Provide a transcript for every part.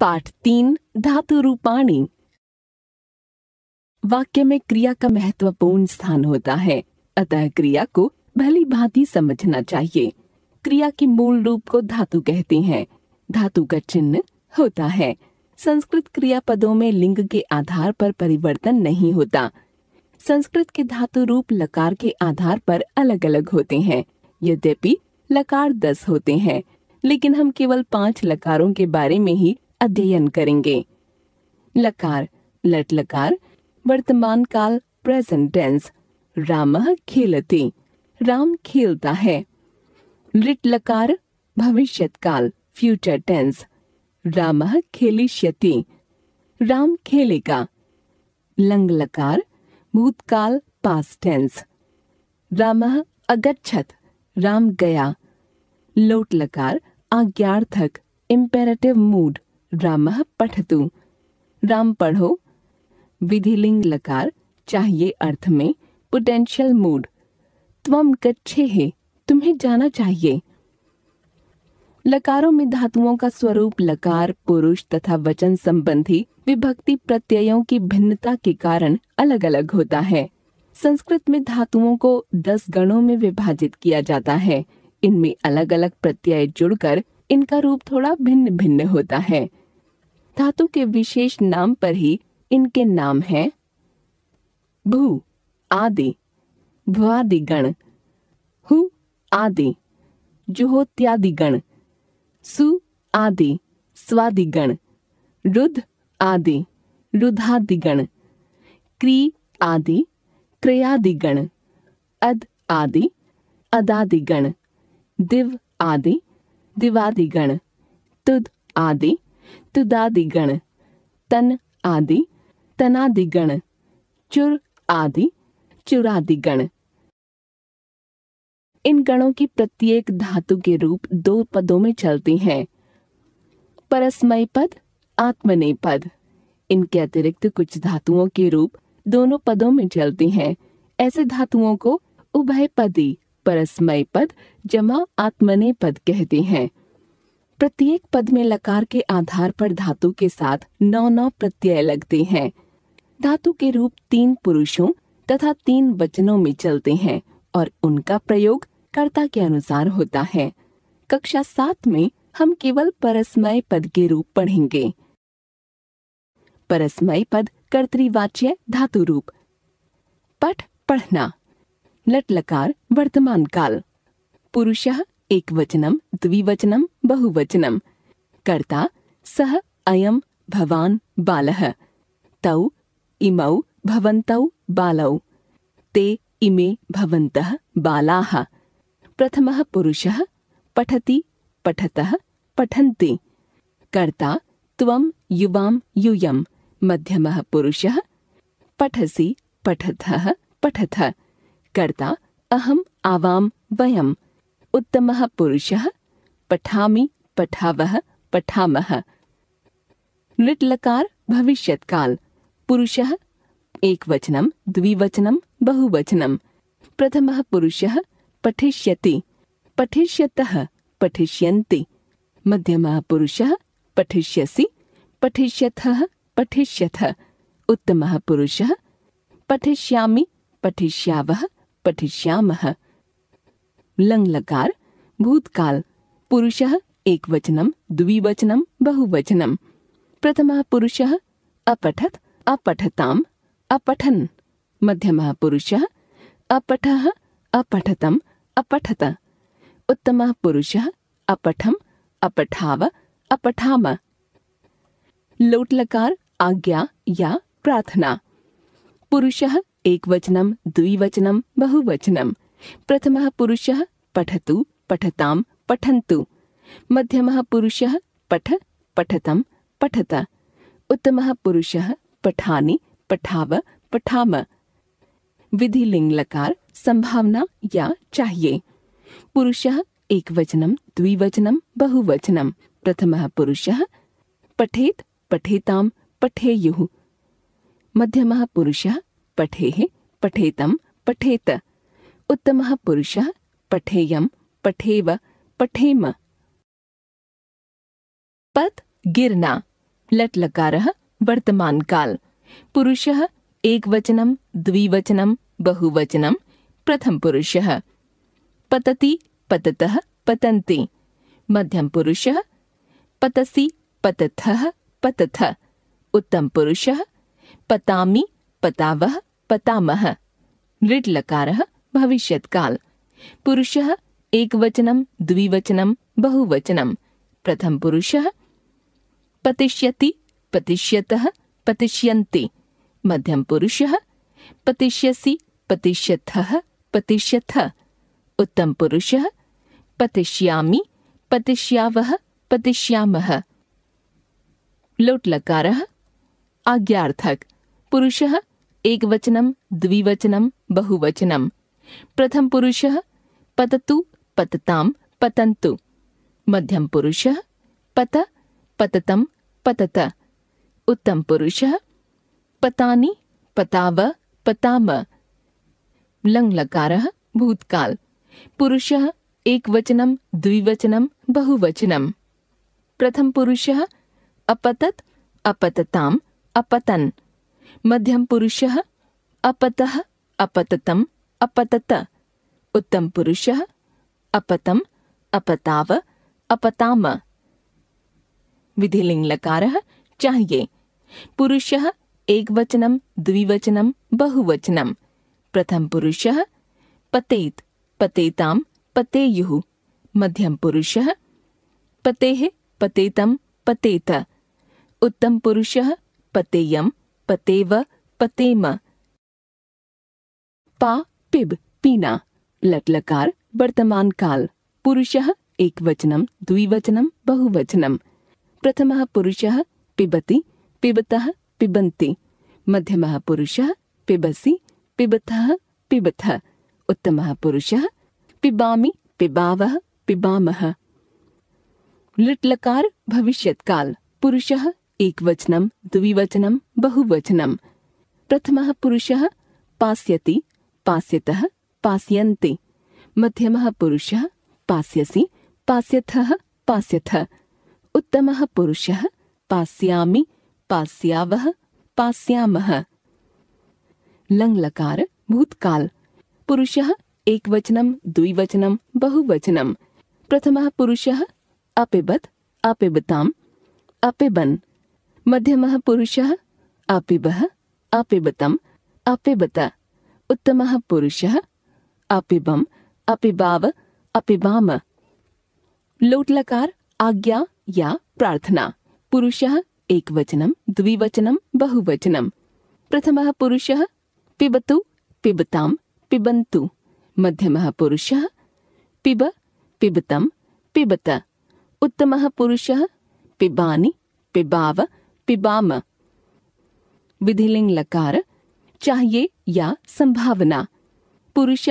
पाठ तीन धातु रूपाणी वाक्य में क्रिया का महत्वपूर्ण स्थान होता है अतः क्रिया को भली भांति समझना चाहिए क्रिया के मूल रूप को धातु कहते हैं धातु का चिन्ह होता है संस्कृत क्रिया पदों में लिंग के आधार पर परिवर्तन नहीं होता संस्कृत के धातु रूप लकार के आधार पर अलग अलग होते हैं यद्यपि लकार दस होते हैं लेकिन हम केवल पांच लकारों के बारे में ही अध्ययन करेंगे लकार लट लकार वर्तमान काल प्रेजेंट टेंस राम खेलते राम खेलता है लिट लकार भविष्य काल फ्यूचर टेंस राम खेलिष्यति राम खेलेगा लंग लकार भूतकाल पास टेंस राम अगच्छत राम गया लोट लकार आज्ञार्थक इम्पेरेटिव मूड राम पठतु राम पढ़ो विधिलिंग लकार चाहिए अर्थ में पोटेंशियल मूड त्वम गच्छे है तुम्हें जाना चाहिए लकारों में धातुओं का स्वरूप लकार पुरुष तथा वचन संबंधी विभक्ति प्रत्ययों की भिन्नता के कारण अलग अलग होता है संस्कृत में धातुओं को दस गणों में विभाजित किया जाता है इनमें अलग अलग प्रत्यय जुड़कर इनका रूप थोड़ा भिन्न भिन्न होता है धातु के विशेष नाम पर ही इनके नाम हैं भू आदि गण हु आदि जुहोत्यादिगण सु आदि स्वादिगण रुद आदि गण क्री आदि गण अद आदि अदादिगण दिव आदि दिवादि गण तुद आदि तुदादि गण तन आदि तनादि गण चुर आदि चुरादि गण इन गणों की प्रत्येक धातु के रूप दो पदों में चलती हैं परस्मय पद आत्मने पद इनके अतिरिक्त कुछ धातुओं के रूप दोनों पदों में चलती हैं ऐसे धातुओं को उभयपदी परस्मय पद जमा आत्मने पद कहते हैं प्रत्येक पद में लकार के आधार पर धातु के साथ नौ नौ प्रत्यय लगते हैं धातु के रूप तीन पुरुषों तथा तीन वचनों में चलते हैं और उनका प्रयोग कर्ता के अनुसार होता है कक्षा सात में हम केवल परस्मय पद के रूप पढ़ेंगे परस्मय पद कर्तवाच्य धातु रूप पठ पढ़ना लट् लकार वर्तमान काल पुरुष एक वचनम द्विवचनम बहुवचनम कर्ता सह अयम भवान बालः तौ इमौ भवन्तौ बालौ ते इमे भवन्तः बालाः प्रथमः पुरुषः पठति पठतः पठन्ति कर्ता त्वं युवां यूयं मध्यमः पुरुषः पठसि पठतः पठथ कर्ता अहम आवाम वयम उत्तम पुरुष पठामी पठाव पठाम लिटलकार भविष्य काल पुरुष एक वचनम द्विवचनं बहुवचनं प्रथम पुरुष पठिष्य पठिष्य पठिष्य मध्यम पुरुष पठिष्यसी पठिष्य पठिष्यथ उत्तम पुरुष पठिष्यामि पठिष्याव पठिष्यामः लङ्लकार भूतकाल पुरुषः एकवचनं द्विवचनं बहुवचनं प्रथमः पुरुषः अपठत् अपठताम् अपठन् मध्यमः पुरुषः अपठः अपठतम् अपठत उत्तमः पुरुषः अपठम् अपठाव अपठाम लोट्लकार आज्ञा या प्रार्थना पुरुषः एकवचनं द्विवचनम बहुवचनम प्रथम पुरुष पठतु पठता पठंतु मध्यम पुरुष पठ पठतं पठत उत्तम पुरुष पठानि पठाव पठाम विधि लिंग लकार संभावना या चाहिए पुरुषः एकवचनं द्विवचनम बहुवचनम प्रथम पुरुष पठेत पठेताम पठेयु मध्यम पुरुषः पठे पठेत पठेत उत्तम पुरुषः पठेयं पठेव पठेम पत् गिरना लट् लकारः एक पुरुषः एकवचनं बहुवचन प्रथम प्रथमपुरुषः पतति पततः पतन्ति मध्यमपुरुषः पतसि पतथः पतथ उत्तमपुरुषः पतामि पतावह पतामह भविष्य काल पुरुष एक वचनम द्विवचनम बहुवचनम प्रथम पुरुष पतिष्यति पतिष्यतः पतिष्यन्ति मध्यमपुरुषः पतिष्यसि पतिष्यथः पतिष्यथ पुरुष पतिष्यामि पतिष्याव पतिष्यामः लोट्लकारः आज्ञाथक पुरुषः एक वचनम द्विवचनम बहुवचनम प्रथम पुरुष पततु पततां मध्यम पुरुष पत पततम पतत उत्तम पुरुष पतानी पताव पताम लङ्लकारः भूतकाल पुरुष एक वचनम द्विवचनम बहुवचनम प्रथम पुरुष अपतत अपतताम् अपतन मध्यम पुरुष अपत अपततम अपतत उत्तम पुरुष अपतम अपताव अपताम विधिलिङ्गकारः चाहिए पुरुष एक वचनम द्विवचनम बहुवचनम प्रथम पुरुष पतेत पतेताम पतेयु मध्यम पुरुष पतेः पतेतम पतेत उत्तम पुरुष पतेयम पतेव पतेम पा पिब पीना लटलकार वर्तमान काल पुरुष एक वचनम द्विवचनम बहुवचनम प्रथम पुरुष पिबति पिबतः पिबन्ति मध्यमः पुरुषः पिबसि पिबत पिबथ उत्तमः पुरुषः पिबामि पिबावः पिबामः लिट्लकार काल पुरुष एकवचनं द्विवचनम बहुवचनम प्रथम पुरुष पास्यति पास्यतः पास्यन्ते मध्यम पुरुष पास्यसि पास्यथः पास्यथ उत्तम पुरुष पास्यामि पास्यावः पास्यामः लङ्लकार भूतकाल पुरुषः एकवचनं द्विवचनम बहुवचनम प्रथम पुरुष अपिबत् अपिबताम् अपिबन् मध्यम पुरुष आपिब आपिबतम् आपिबत उत्तम पुरुष आपिबम् आपिबाव आपिबाम लोटलकार आज्ञा या प्रार्थना पुरुष एक वचनम द्विवचनम बहुवचनम प्रथम पुरुष पिबतु पिबतां पिबन्तु मध्यम पुरुष पिब पिबतं पिबत उत्तम पुरुष पिबानी पिबाव पिबाम विधिलिंग लकार चाहिए या संभावना पुरुष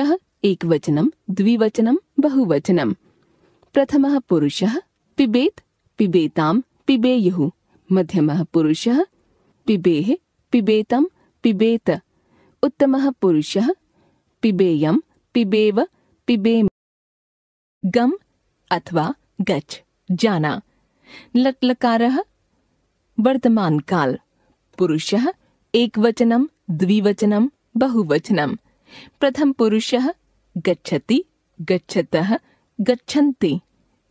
एक वचनम द्विवचनम बहुवचनम प्रथम पुरुष पिबेत पिबेताम पिबेयु मध्यम पुरुष पिबे पिबेतम पिबेत उत्तम पुरुष पिबेयं पिबेव पिबेम गम अथवा गच जाना लट लकार वर्तमान काल पुरुष एक वचनम द्विवचनम बहुवचनम प्रथम पुरुष गच्छति गच्छत गच्छन्ति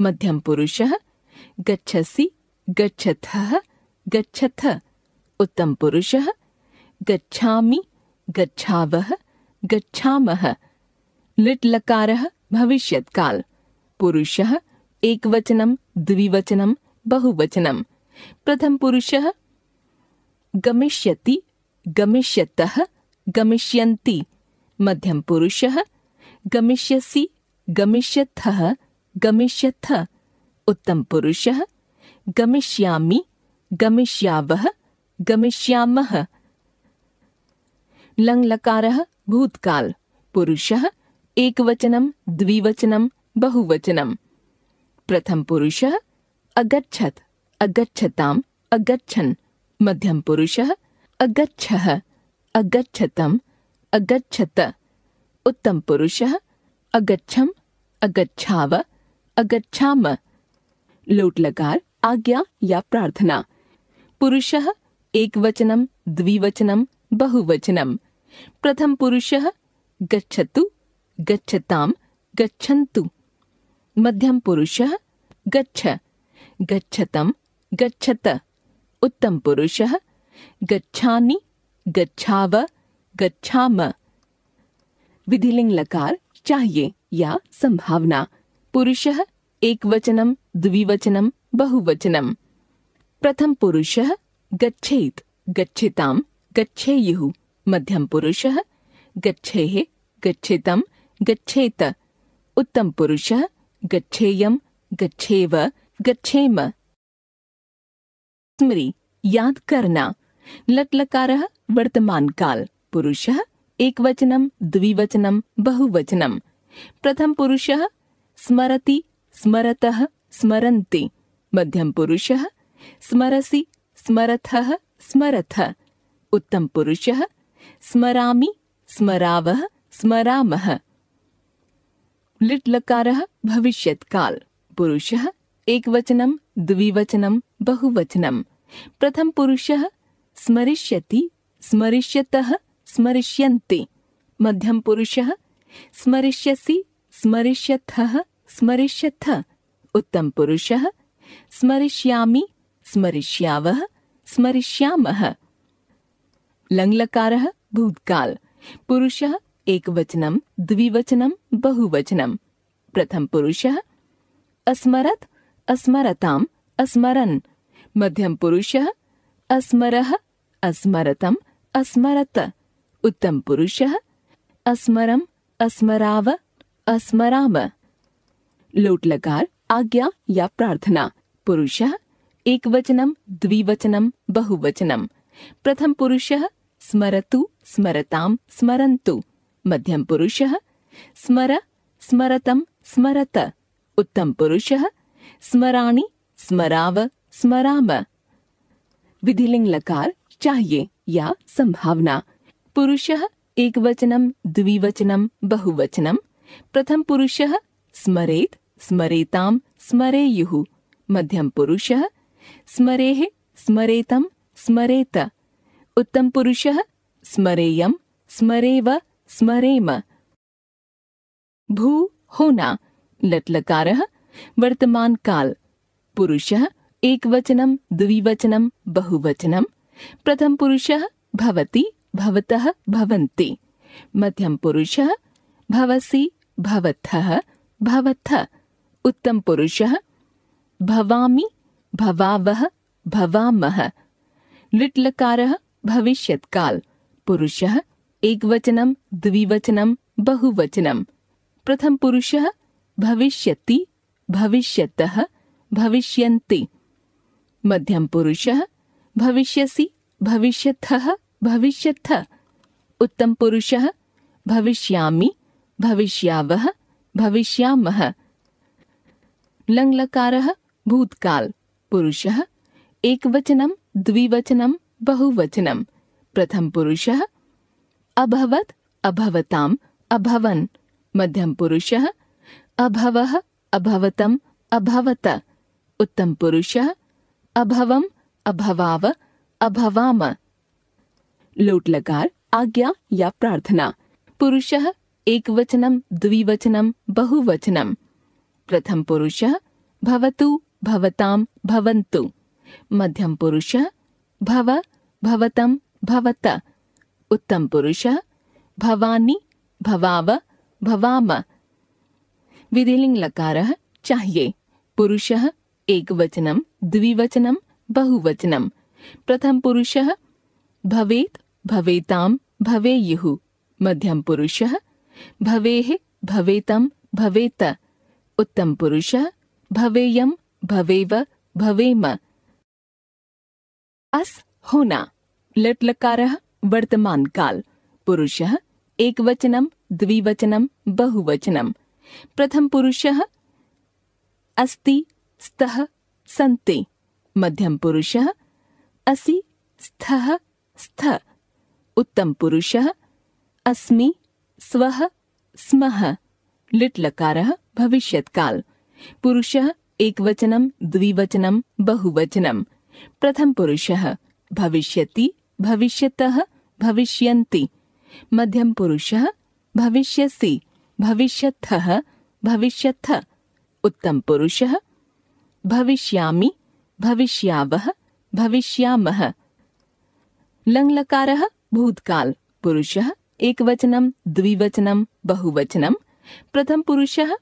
मध्यम पुरुष गच्छसि गच्छथ गच्छथ उत्तम पुरुष गच्छामि गच्छावः गच्छामः भविष्यत काल पुरुष एक वचनम द्विवचनम बहुवचनम प्रथम पुरुष गमिष्यति गमिष्यतः गमिष्यन्ति मध्यम पुरुष गमिष्यसि गमिष्यथः गमिष्यथ उत्तम पुरुष गमिष्यामि गमिष्यावः गमिष्यामः लंग लकारः भूतकाल पुरुष पुरुषः द्विवचनम बहुवचनम प्रथम पुरुष अगच्छत अगछन मध्यम पुरुष अगछ मध्यमपुरुषः अगछत उत्तम पुरुष अगछम अगछाव अगच्छाव लोट लकार आज्ञा या प्रार्थना पुरुष एक वचनम द्विवचनम बहुवचनम प्रथम पुरुष गच्छतु गच्छताम गच्छन्तु मध्यम पुरुष गच्छ गच्छतम गच्छत उत्तम पुरुष गच्छानी गच्छाव गच्छाम विधिलिंग लकार चाहिए या संभावना पुरुष एक वचनम द्विवचनम बहुवचनम प्रथम पुरुष गच्छेत गच्छेताम गच्छेयुः मध्यम पुरुष गच्छेः गच्छेतम गच्छेत उत्तम पुरुष गच्छेयम गच्छेव गच्छेम स्मृति याद करना लट लकार वर्तमान काल पुरुष एक वचनम द्विवचनम बहुवचनम प्रथम पुरुष स्मरति स्मरत स्मरते मध्यम पुरुष स्मरसी स्मरथ स्मरथ उत्तम पुरुष पुरुषः स्मरामि स्मरावः स्मरामः भविष्य काल पुरुषः एक वचनम द्विवचनम बहुवचनम प्रथम पुरुष स्मरिष्यति स्मरिष्यतः स्मरिष्यन्ते मध्यमपुरुषः स्मरिष्यसि स्मरिष्यथः स्मरिष्यथ उत्तम पुरुष स्मरिष्यामि स्मरिष्यावः स्मरिष्यामः लङ्लकारः भूतकाल पुरुष एक वचनम द्विवचनम बहुवचनम प्रथम पुरुष अस्मरत अस्मरताम अस्मरन् मध्यम पुरुष अस्मर अस्मरतम अस्मरत उत्तम पुरुष अस्मरम अस्मराव अस्मराम लोट लकार आज्ञा या प्रार्थना पुरुष एक वचनम द्विवचनम बहुवचनम प्रथम पुरुष स्मरतु स्मरताम स्मरंतु मध्यम पुरुष स्मर स्मरतम स्मरत उत्तम पुरुषः स्मराणी स्मराव स्मराम विधिलिंग लकार चाहिए या संभावना पुरुष एक वचनम द्विवचनम बहुवचनम प्रथम पुरुष स्मरेत स्मरेताम स्मरेयु मध्यम पुरुष स्मरे स्मरेतम स्मरेत उत्तम पुरुष स्मरेयम स्मरेव स्मरेम भू होना लट्लकार वर्तमान काल पुरुष पुरुषः एकवचनं द्विवचनं बहुवचनं प्रथमपुरुषः भवति भवतः भवन्ति मध्यमपुरुषः भवसि भवतः भवथ उत्तमपुरुषः भवामि भवावः काल पुरुष एक वचनम द्विवचनम बहुवचनम प्रथम पुरुष भविष्यति भविष्यतः भविष्यन्ति मध्यम पुरुषः भविष्यसि भविष्यतः भविष्यथ उत्तम पुरुषः भविष्यामि भविष्यावः भविष्यामः लङ्लकारः भूतकाल पुरुषः एकवचनं द्विवचनं बहुवचनं प्रथम पुरुषः अभवत् अभवताम् अभवन् मध्यम पुरुषः अभवः अभवतम् अभवत उत्तम पुरुषः अभवम् अभवाव अभवाम लोट लकार आज्ञा या प्रार्थना पुरुषः एकवचनं द्विवचनं बहुवचनं प्रथम पुरुषः भवतु भवतां भवन्तु मध्यम पुरुषः भव भवतं भवत उत्तम पुरुषः भवानि भवाव भवाम विधिलिंग लकार चाहिए पुरुष एक पुरुषः एकवचनं द्विवचनं बहुवचनं प्रथमपुरुषः भवेत् भवेतां भवेयुः पुरुष भवे भवेतम भवेत उत्तम पुरुष भवेयम भवेव भवेम अस होना लट लकार वर्तमान काल पुरुष एक वचनम द्विवचनम बहुवचनम प्रथम पुरुष अस्ति स्तः संते मध्यम पुरुष असि स्थः स्थ उत्तम पुरुष अस्मि स्वः स्मः लिट्लकारः भविष्यत्काल पुरुषः एकवचनं द्विवचनं बहुवचनं प्रथमपुरुषः भविष्यति भविष्यतः भविष्यन्ति पुरुष भविष्यसि भविष्यत्थः उत्तम उत्तमपुरुषः भविष्यामि भविष्यावः भविष्यामः लङ्लकारः भूतकाल पुरुषः एकवचनं द्विवचनं बहुवचनं प्रथमपुरुषः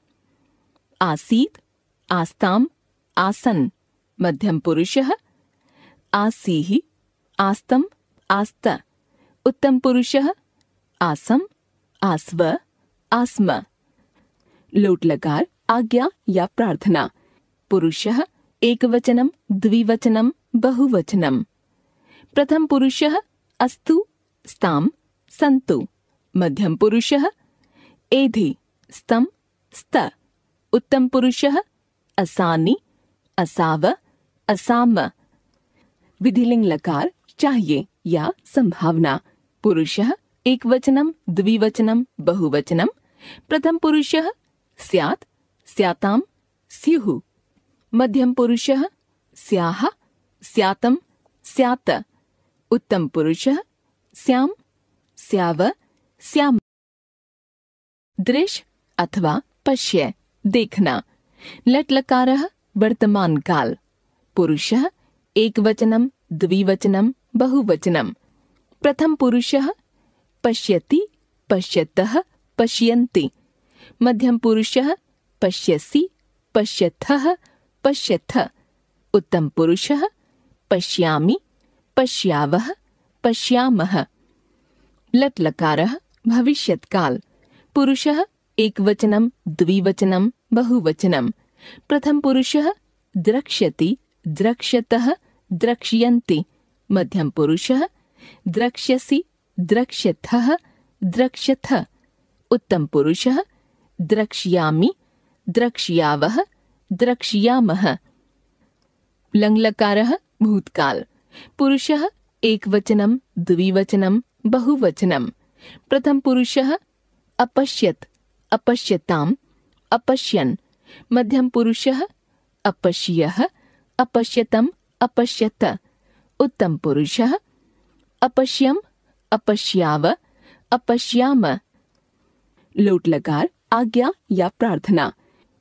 आसीत् आस्ताम् आसन् मध्यमपुरुषः आसीः आस्तम् आस्त उत्तम उत्तमपुरुषः आसम आस्व आसम लोट लकार आज्ञा या प्रार्थना पुरुष एक वचनम द्विवचनम बहुवचनम प्रथम पुरुष अस्तु स्ताम संतु मध्यम पुरुष एधि स्तम स्त उत्तम पुरुष असानी असाव असाम विधिलिंग लकार चाहिए या संभावना पुरुषः एक वचनम द्विवचनम बहुवचनम प्रथम पुरुष प्रथमपुरुषः स्याताम स्यु मध्यम पुरुष स्याह स्यातम स्यात उत्तम पुरुष स्याम स्याव स्याम दृश्य अथवा पश्य देखना लट लकार वर्तमान काल पुरुष एक वचनम द्विवचनम बहुवचनम प्रथम पुरुष पश्यति पश्यतः पश्यन्ति मध्यम पुरुषः पश्यसि पश्यथः पश्यथ उत्तम पुरुषः पश्यामि पश्यावः पश्यामः लट् लकारः भविष्यत्काल पुरुषः एकवचनं द्विवचनं बहुवचनं प्रथम पुरुषः द्रक्ष्यति द्रक्ष्यतः द्रक्ष्यन्ति मध्यम पुरुषः द्रक्ष्यसि द्रक्ष्यथः द्रक्ष्यथ उत्तम पुरुषः द्रक्ष्यामि द्रक्ष्यावः द्रक्ष्यामः लङ्लकारः भूतकाल पुरुषः एकवचनं द्विवचनं बहुवचनं प्रथमपुरुषः अपश्यत् अपश्यताम् अपश्यन् मध्यमपुरुषः अपश्यः अपश्यतम् अपश्यत उत्तम उत्तमपुरुषः अपश्यम अपश्याव अपश्याम लोट लकार आज्ञा या प्रार्थना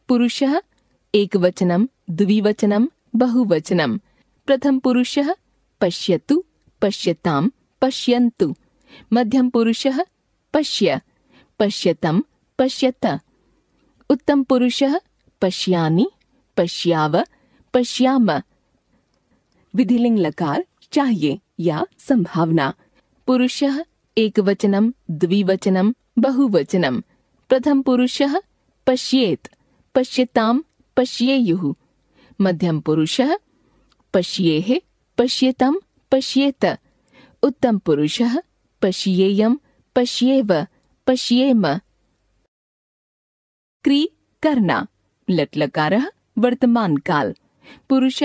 पुरुष एकवचनम द्विवचनम बहुवचनम प्रथम पुरुष पश्यतु पश्यताम पश्यन्तु मध्यम पुरुष पश्य पश्यतम पश्यत उत्तम पुरुष पश्यानि पश्याव पश्याम विधिलिंग लकार चाहिए या संभावना पुरुष एक वचनम द्विवचनम बहुवचनम प्रथम पुरुष पश्येत पश्यता पश्येयु मध्यम पुरुष पश्ये पश्यतम पश्येत उत्तम पुरुष पश्येय पश्येव पश्येम क्री करना लट्लकार वर्तमान काल पुरुष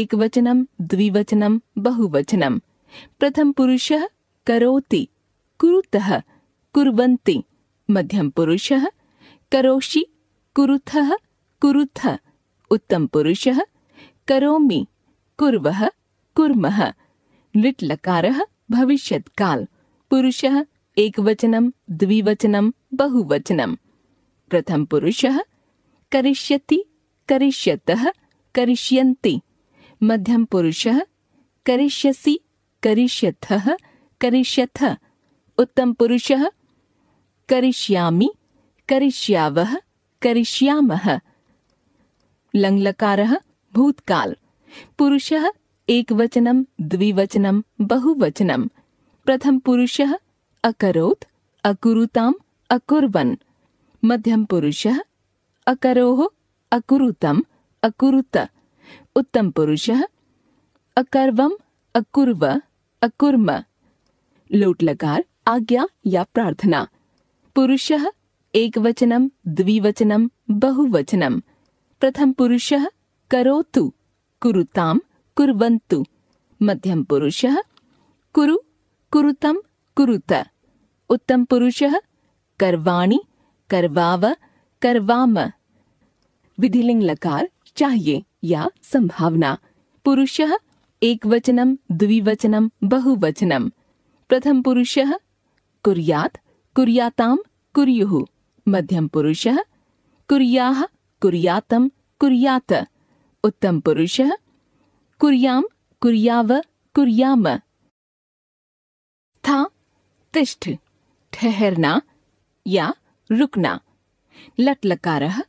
एक वचनम द्विवचनम बहुवचनम प्रथम प्रथमपुरुषः करोति कुरुतः कुर्वन्ति मध्यम पुरुषः करोषि कुरुतः कुरुथ पुरुषः करोमि कुर्वः कुर्मः लिट्लकारः भविष्यत्काल पुरुषः एकवचनं द्विवचनं बहुवचनम् पुरुषः करिष्यति करिष्यतः करिष्यन्ति मध्यम पुरुषः करिष्यसि करिष्यथः करिष्यथ उत्तम पुरुष करिष्यामि करिष्याव करिष्याम लङ्लकारः भूतकाल पुरुष एक वचनम द्विवचनम बहुवचनम प्रथम पुरुष अकरोत अकुरुताम अकुर्वन मध्यम पुरुष अकरोः अकुरुतम अकुरुत उत्तम पुरुष अकर्वम अकुर्व अकुर्म लोट लकार आज्ञा या प्रार्थना पुरुष एक वचनम द्विवचनम बहुवचनम प्रथम पुरुष करोतु कुरुताम कुर्वन्तु मध्यम पुरुष कुरु कुरुतम कुरुत उत्तम पुरुष करवाणी करवाव करवाम विधिलिंग लकार चाहिए या संभावना पुरुष एक वचनम द्विवचनम बहुवचनम प्रथम पुरुष कुरियात कुरियाताम कुर्यात् मध्यम पुरुष मध्यमपुरुषः कुरियातम कुरियात उत्तम पुरुष कुरियाम कुरियाव कुरियाम था तिष्ठ ठहरना या रुकना लट्लकारः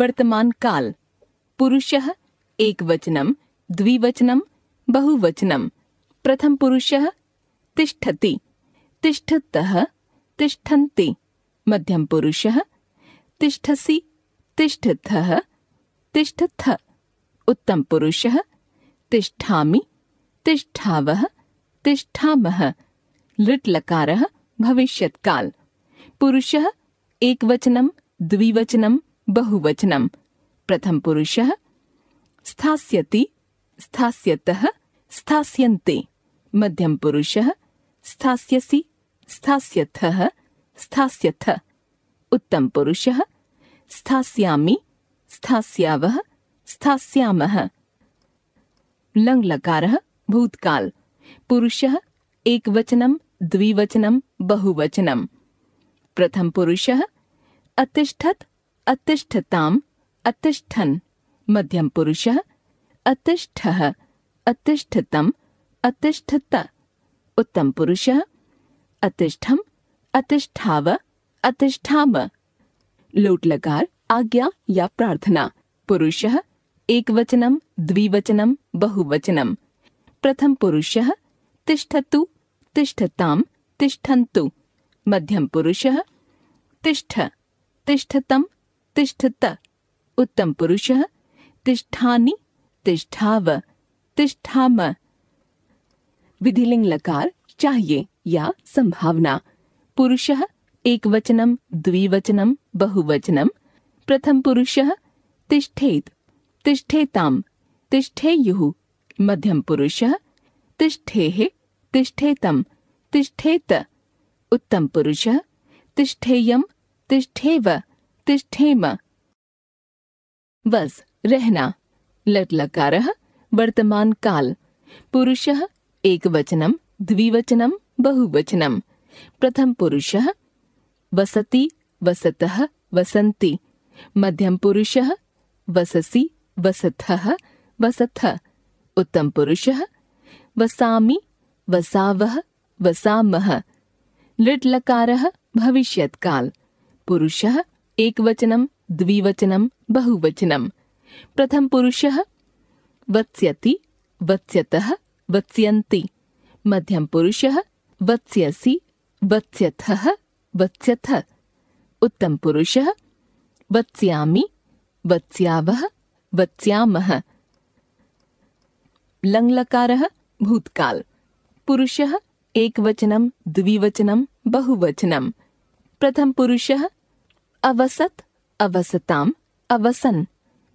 वर्तमान काल पुरुष एक वचनम द्विवचनम बहुवचनम प्रथम पुरुष तिष्ठति तिष्ठतः तिष्ठन्ति मध्यम पुरुषः तिष्ठसि तिष्ठतः तिष्ठथ उत्तम पुरुषः तिष्ठामि तिष्ठावः तिष्ठामः लृट्लकारः भविष्यत्काल पुरुषः एकवचनं द्विवचनं बहुवचनं पुरुषः स्थास्यति स्थास्यतः स्थास्यन्ते मध्यम पुरुषः स्थास्यसि स्थास्यथः स्थास्यथ उत्तम पुरुषः स्थास्यामि स्थास्यावः स्थास्यामः लङ् लकारः भूतकाल पुरुषः एकवचनं द्विवचनं बहुवचनं प्रथम पुरुषः अतिष्ठत अतिष्ठताम् अतिष्ठन मध्यम पुरुषः अतिष्ठः अतिष्ठतम अतिष्ठत उत्तम पुरुष अतिष्ठम अतिष्ठाव अतिष्ठाम लोट लकार आज्ञा या प्रार्थना पुरुष एक वचनम द्विवचनम बहुवचनम प्रथम पुरुष तिष्ठतु तिष्ठताम तिष्ठन्तु मध्यम पुरुष तिष्ठ तिष्ठतम तिष्ठत उत्तम पुरुष तिष्ठानि तिष्ठाव तिष्ठाम विधिलिंग लकार चाहिए या संभावना पुरुष एक वचनम द्विवचनम बहुवचनम प्रथम पुरुष तिष्ठेत तिष्ठेताम तिष्ठेयु मध्यम पुरुष तिष्ठे तिष्ठेतम तिष्ठेत उत्तम पुरुष तिष्ठेयम तिष्ठेव तिष्ठेम बस रहना लट लकार वर्तमान काल पुरुष द्विवचनम बहुवचनम प्रथम पुरुष वसति वसत वसन्ति मध्यमपुरुषः वससि वसथः वसथ उत्तमपुरुषः वसामि वसावः वसामः लट्लकारः भविष्यत्काल पुरुषः द्विवचनम बहुवचनम प्रथम पुरुष वत्स्यति वत्स्यतः वत्स्यन्ति मध्यम पुरुषः वत्स्यसि वत्स्यथः वत्स्यथ उत्तम पुरुषः वत्स्यामि वत्स्यावः वत्स्यामः लङ्लकारः भूतकाल पुरुषः एकवचनं द्विवचनं बहुवचनं प्रथम पुरुषः अवसत अवसताम अवसन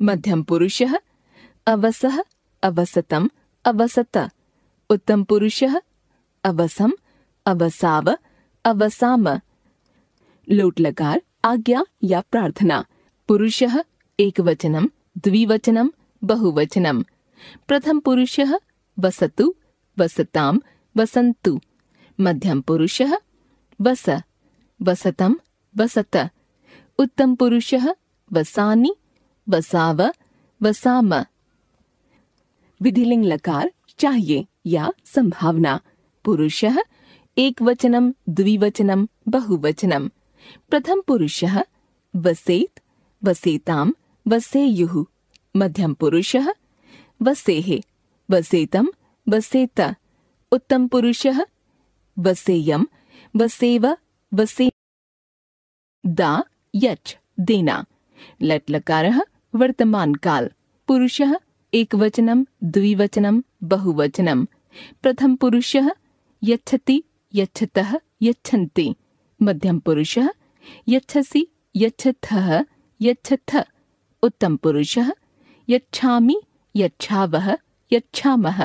मध्यम पुरुषः अवसः अवसतम् अवसत उत्तम पुरुष अवसम अवसाव अवसाम लोट लकार आज्ञा या प्रार्थना पुरुष एक वचनम द्विवचनम बहुवचनम प्रथम पुरुष वसतु वसताम वसंतु मध्यम पुरुष वस वसतम वसत उत्तम पुरुष वसानी वसाव वसाम विधिलिंग लकार चाहिए या संभावना पुरुष एक वचनम द्विवचनम बहुवचनम प्रथम पुरुष वसेत वसेताम वसेयु मध्यम पुरुष वसेहे वसेतम वसेत उत्तम पुरुष वसेयम वसेव वसे दा यच देना लट लकार वर्तमान काल पुरुष एक वचनम द्विवचनम बहुवचनम् प्रथम प्रथमपुरुषः यच्छति यच्छतः यच्छन्ति मध्यमपुरुषः यच्छसि यच्छथः यच्छथ उत्तमपुरुषः यच्छामि यच्छावः यच्छामः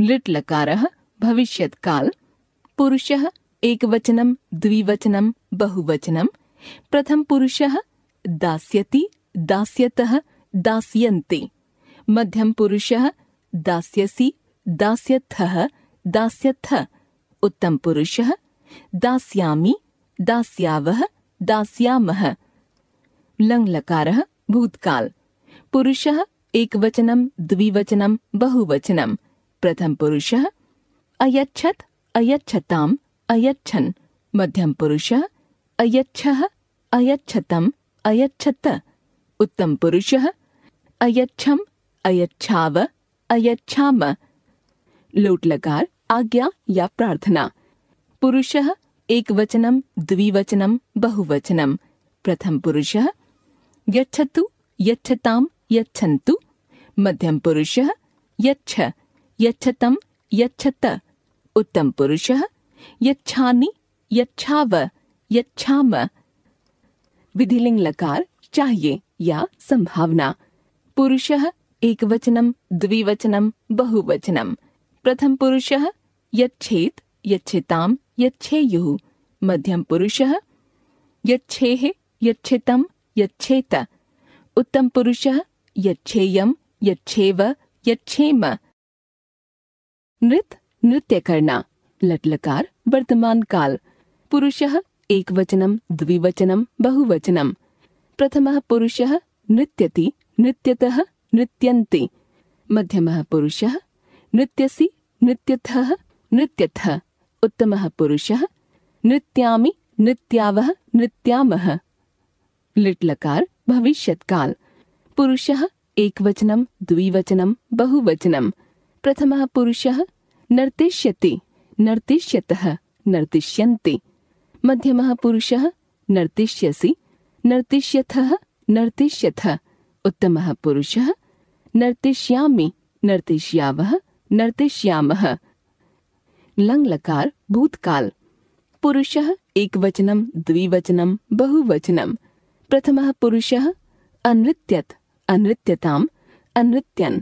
लिट्लकारः भविष्यत्काल पुरुषः एकवचनं द्विवचनं बहुवचनं प्रथमपुरुषः दास्यति दास्यतः दास्यन्ति मध्यम पुरुषः दास्यसी दास्यथः दास्यथ उत्तम पुरुषः दास्यामि दास्यावः दास्यामः लङ् लकारः भूतकाल पुरुषः एकवचनं द्विवचनं बहुवचनं प्रथम पुरुषः अयच्छत् अयच्छताम् अयच्छन् मध्यम पुरुषः अयच्छः अयच्छतम् अयच्छत उत्तम पुरुषः अयच्छम् अयच्छाव अयच्छाम लोट लोटलकार आज्ञा या प्रार्थना पुरुष एक वचनम द्विवचनम बहुवचनम प्रथम पुरुष यच्छतु यच्छताम यच्छन्तु मध्यम पुरुष यच्छ यच्छतम यच्छत उत्तम पुरुष यच्छानि यच्छाव यच्छाम विधिलिंग लकार चाहिए या संभावना पुरुषः द्विवचनम बहुवचनम प्रथम पुरुष बहुवचनं प्रथमपुरुषः यच्छेत् मध्यम पुरुष मध्यमपुरुषः यच्छेः यच्छेतं उत्तम पुरुष यच्छेयं यच्छेव यच्छेम नृत नृत्य करना लटलकार वर्तमान काल पुरुषः एकवचनं द्विवचनम बहुवचनम प्रथम पुरुष नृत्यति नृत्यतः नृत्यन्ते मध्यमः पुरुषः नृत्यसि नृत्यथः नृत्यथ उत्तमः पुरुषः नृत्यामि नृत्यावः नृत्यामः लिट्लकार भविष्यत्काल पुरुषः एकवचनं द्विवचनं बहुवचनं प्रथमः पुरुषः नर्तिष्यति नर्तिष्यतः नर्तिष्यन्ते मध्यमः पुरुषः नर्तिष्यसि नर्तिष्यथः नर्तिष्यथ उत्तमः पुरुषः नर्तिष्यामि नर्तिष्यावः नर्तिष्यामः लकार भूतकाल पुरुषः एकवचनं द्विवचनं बहुवचनं प्रथमः पुरुषः अनृत्यत् अनृत्यताम् अनृत्यन्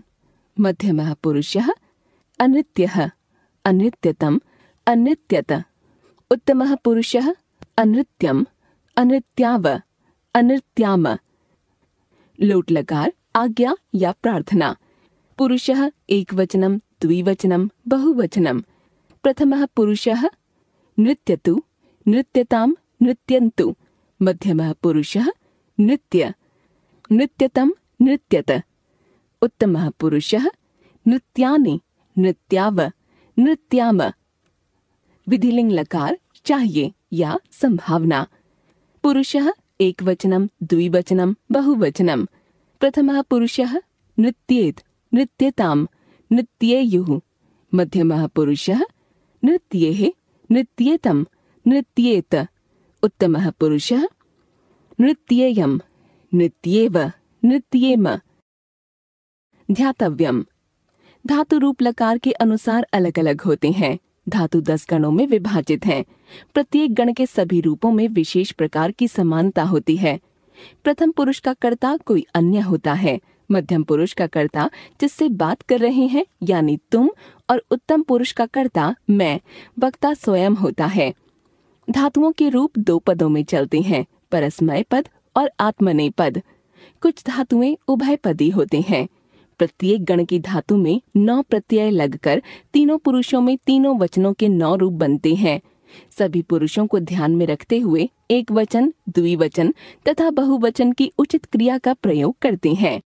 मध्यमः पुरुषः अनृत्यः अनृत्यतम् अनृत्यत उत्तम पुरुष अनृत्यम अनृत्याव अनृत्याम लोट लकार आज्ञा या प्रार्थना पुरुष पुरुषः एकवचनं द्विवचनं बहुवचनं प्रथमः पुरुषः नृत्यतु नृत्यता नृत्यन्तु मध्यम पुरुष नृत्य नृत्यतम नृत्यत उत्तम पुरुष नृत्यानि नृत्याव नृत्याम विधिलिंग लकार चाहिए या संभावना पुरुष एकवचनं द्विवचनं बहुवचनं प्रथमः पुरुषः नृत्येत् नृत्यतां नृत्येयुः मध्यमः पुरुषः नृत्येः नृत्येतं नृत्येत उत्तमः पुरुषः नृत्येयं नृत्येव नृत्येम ध्यातव्यम धातु रूप लकार के अनुसार अलग अलग होते हैं धातु दस गणों में विभाजित हैं प्रत्येक गण के सभी रूपों में विशेष प्रकार की समानता होती है प्रथम पुरुष का कर्ता कोई अन्य होता है मध्यम पुरुष का कर्ता जिससे बात कर रहे हैं यानी तुम और उत्तम पुरुष का कर्ता मैं वक्ता स्वयं होता है धातुओं के रूप दो पदों में चलते हैं परस्मय पद और आत्मने पद कुछ धातुएं उभयपदी होते हैं प्रत्येक गण की धातु में नौ प्रत्यय लगकर तीनों पुरुषों में तीनों वचनों के नौ रूप बनते हैं सभी पुरुषों को ध्यान में रखते हुए एक वचन द्विवचन तथा बहुवचन की उचित क्रिया का प्रयोग करते हैं